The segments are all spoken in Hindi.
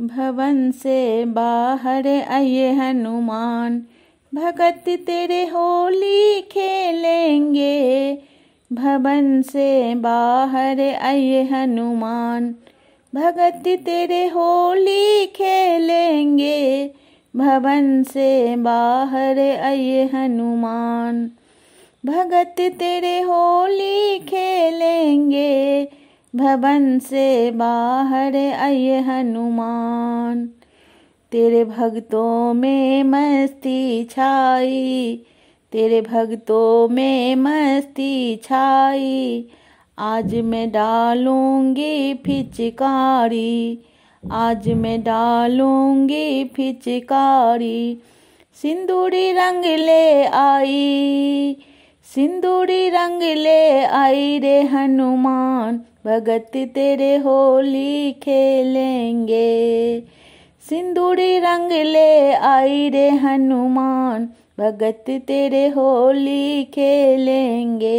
भवन से बाहर आइए हनुमान भगत तेरे होली खेलेंगे भवन से बाहर आइए हनुमान भगत तेरे होली खेलेंगे भवन से बाहर आइए हनुमान भगत तेरे होली खेलेंगे भवन से बाहर अय हनुमान तेरे भक्तों में मस्ती छाई तेरे भक्तों में मस्ती छाई आज मैं डालूंगी फिचकारी आज मैं डालूंगी फिचकारी सिंदूरी रंग ले आई सिंदूरी रंग ले आई रे हनुमान भगत तेरे होली खेलेंगे सिंदूरी रंग ले आई रे हनुमान भगत तेरे होली खेलेंगे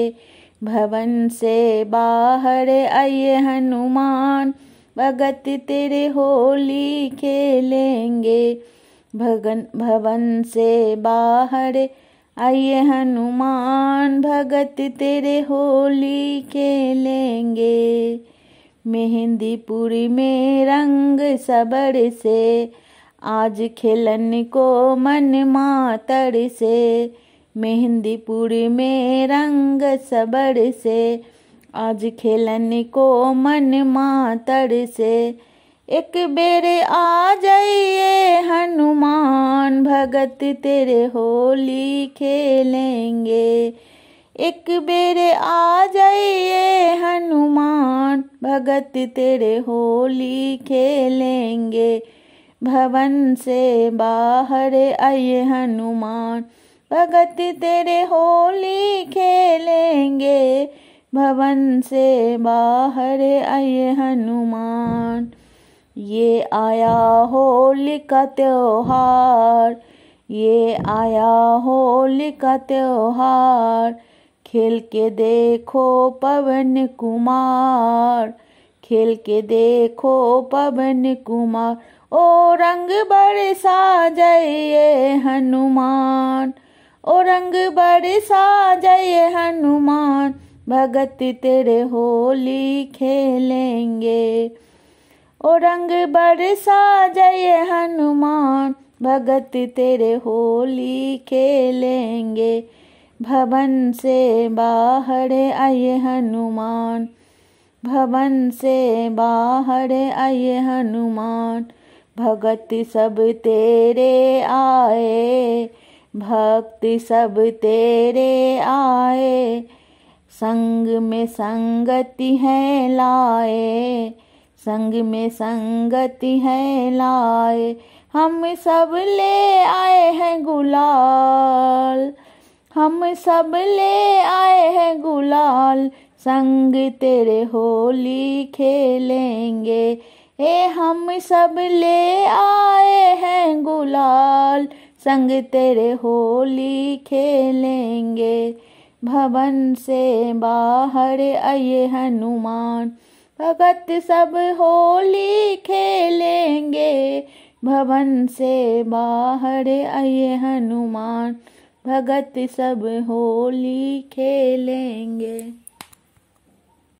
भवन से बाहर आइए हनुमान भगत तेरे होली खेलेंगे भगन भवन से बाहर आइए हनुमान भगत तेरे होली खेलेंगे मेहंदीपुरी में रंग सबर से आज खेलन को मन मातर से मेहंदीपुरी में रंग सबर से आज खेलन को मन मातर से एक बेरे आ जाइए हनुमान भगत तेरे होली खेलेंगे एक बेरे आ जाइए हनुमान भगत तेरे होली खेलेंगे भवन से बाहर आइए हनुमान भगत तेरे होली खेलेंगे भवन से बाहर आइए हनुमान ये आया होली का त्योहार ये आया होली का त्योहार खेल के देखो पवन कुमार खेल के देखो पवन कुमार ओ रंग सा जय हनुमान ओ रंग सा जय हनुमान भगत तेरे होली खेलेंगे ओ रंग बरसा जय हनुमान भगत तेरे होली खेलेंगे भवन से बाहर आए हनुमान भवन से बाहर आए हनुमान भगत सब तेरे आए भक्ति सब तेरे आए संग में संगति है लाए संग में संगति है लाए हम सब ले आए हैं गुलाल हम सब ले आए हैं गुलाल संग तेरे होली खेलेंगे ए हम सब ले आए हैं गुलाल संग तेरे होली खेलेंगे भवन से बाहर आए हनुमान भगत सब होली खेलेंगे भवन से बाहर आए हनुमान भगत सब होली खेलेंगे